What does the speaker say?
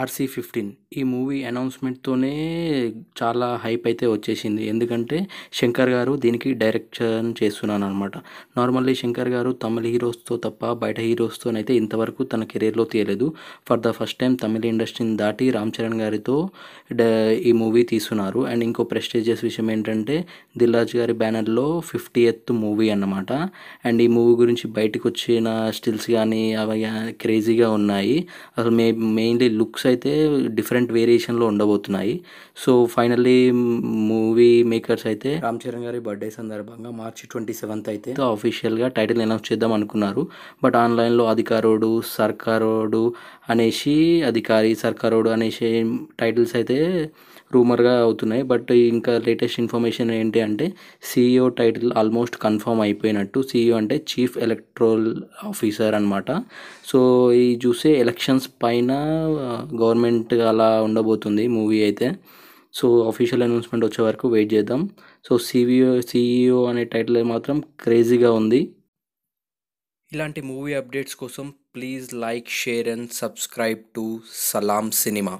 RC fifteen ఈ movie అనౌన్స్మెంట్తోనే చాలా హైప్ అయితే వచ్చేసింది ఎందుకంటే శంకర్ గారు దీనికి డైరెక్షన్ చేస్తున్నాను అనమాట నార్మల్లీ శంకర్ గారు తమిళ హీరోస్తో తప్ప బయట హీరోస్తోనైతే ఇంతవరకు తన కెరీర్లో తీయలేదు for the first time Tamil ఇండస్ట్రీని దాటి రామ్ చరణ్ గారితో ఈ మూవీ తీస్తున్నారు అండ్ ఇంకో ప్రెస్టీజియస్ విషయం ఏంటంటే దిల్రాజ్ గారి బ్యానర్లో ఫిఫ్టీ ఎత్ మూవీ అన్నమాట అండ్ ఈ మూవీ గురించి బయటకు వచ్చిన స్టిల్స్ కానీ అవి క్రేజీగా ఉన్నాయి అసలు మే మెయిన్లీ లుక్స్ లుక్స్ అయితే డిఫరెంట్ వేరియేషన్లో ఉండబోతున్నాయి సో ఫైనల్లీ మూవీ మేకర్స్ అయితే రామ్ చరణ్ గారి బర్త్డే సందర్భంగా మార్చి ట్వంటీ సెవెంత్ అయితే అఫీషియల్గా టైటిల్ అనౌన్స్ చేద్దాం అనుకున్నారు బట్ ఆన్లైన్లో అధికారుడు సర్కారోడు అనేసి అధికారి సర్కారోడు అనేసి టైటిల్స్ అయితే రూమర్గా అవుతున్నాయి బట్ ఇంకా లేటెస్ట్ ఇన్ఫర్మేషన్ ఏంటి అంటే సీఈఓ టైటిల్ ఆల్మోస్ట్ కన్ఫర్మ్ అయిపోయినట్టు సీఈఓ అంటే చీఫ్ ఎలక్ట్రల్ ఆఫీసర్ అనమాట సో ఈ చూసే ఎలక్షన్స్ పైన గవర్నమెంట్ అలా ఉండబోతుంది మూవీ అయితే సో అఫీషియల్ అనౌన్స్మెంట్ వచ్చే వరకు వెయిట్ చేద్దాం సో సివిఓ సీఈఓ అనే టైటిల్ మాత్రం క్రేజీగా ఉంది ఇలాంటి మూవీ అప్డేట్స్ కోసం please like share and subscribe to సలాం సినిమా